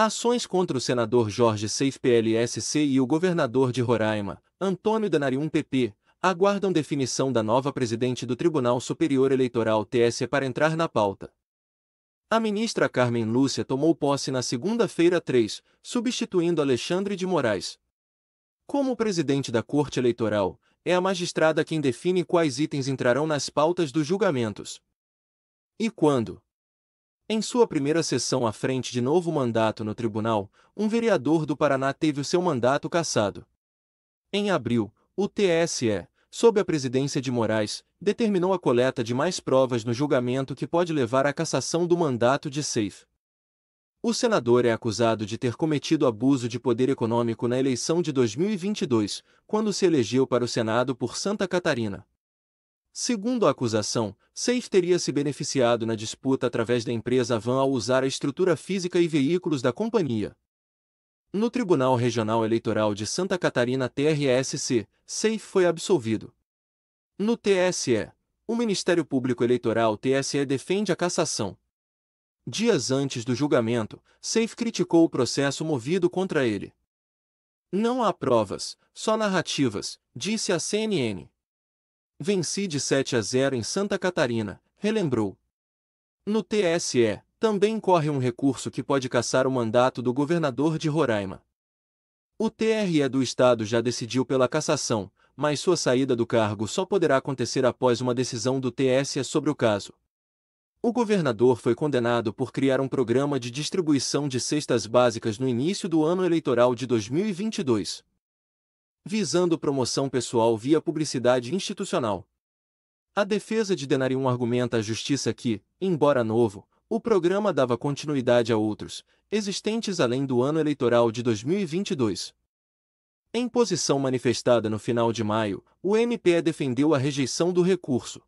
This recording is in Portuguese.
Ações contra o senador Jorge Seif PLSC e o governador de Roraima, Antônio Danarium PP, aguardam definição da nova presidente do Tribunal Superior Eleitoral TSE para entrar na pauta. A ministra Carmen Lúcia tomou posse na segunda-feira 3, substituindo Alexandre de Moraes. Como presidente da Corte Eleitoral, é a magistrada quem define quais itens entrarão nas pautas dos julgamentos. E quando, em sua primeira sessão à frente de novo mandato no tribunal, um vereador do Paraná teve o seu mandato cassado. Em abril, o TSE, sob a presidência de Moraes, determinou a coleta de mais provas no julgamento que pode levar à cassação do mandato de Seif. O senador é acusado de ter cometido abuso de poder econômico na eleição de 2022, quando se elegeu para o Senado por Santa Catarina. Segundo a acusação, Safe teria se beneficiado na disputa através da empresa Van ao usar a estrutura física e veículos da companhia. No Tribunal Regional Eleitoral de Santa Catarina TRSC, Safe foi absolvido. No TSE, o Ministério Público Eleitoral TSE defende a cassação. Dias antes do julgamento, Safe criticou o processo movido contra ele. Não há provas, só narrativas, disse a CNN. Venci de 7 a 0 em Santa Catarina, relembrou. No TSE, também corre um recurso que pode caçar o mandato do governador de Roraima. O TRE do Estado já decidiu pela cassação, mas sua saída do cargo só poderá acontecer após uma decisão do TSE sobre o caso. O governador foi condenado por criar um programa de distribuição de cestas básicas no início do ano eleitoral de 2022 visando promoção pessoal via publicidade institucional. A defesa de Denarium argumenta à justiça que, embora novo, o programa dava continuidade a outros, existentes além do ano eleitoral de 2022. Em posição manifestada no final de maio, o MPE defendeu a rejeição do recurso,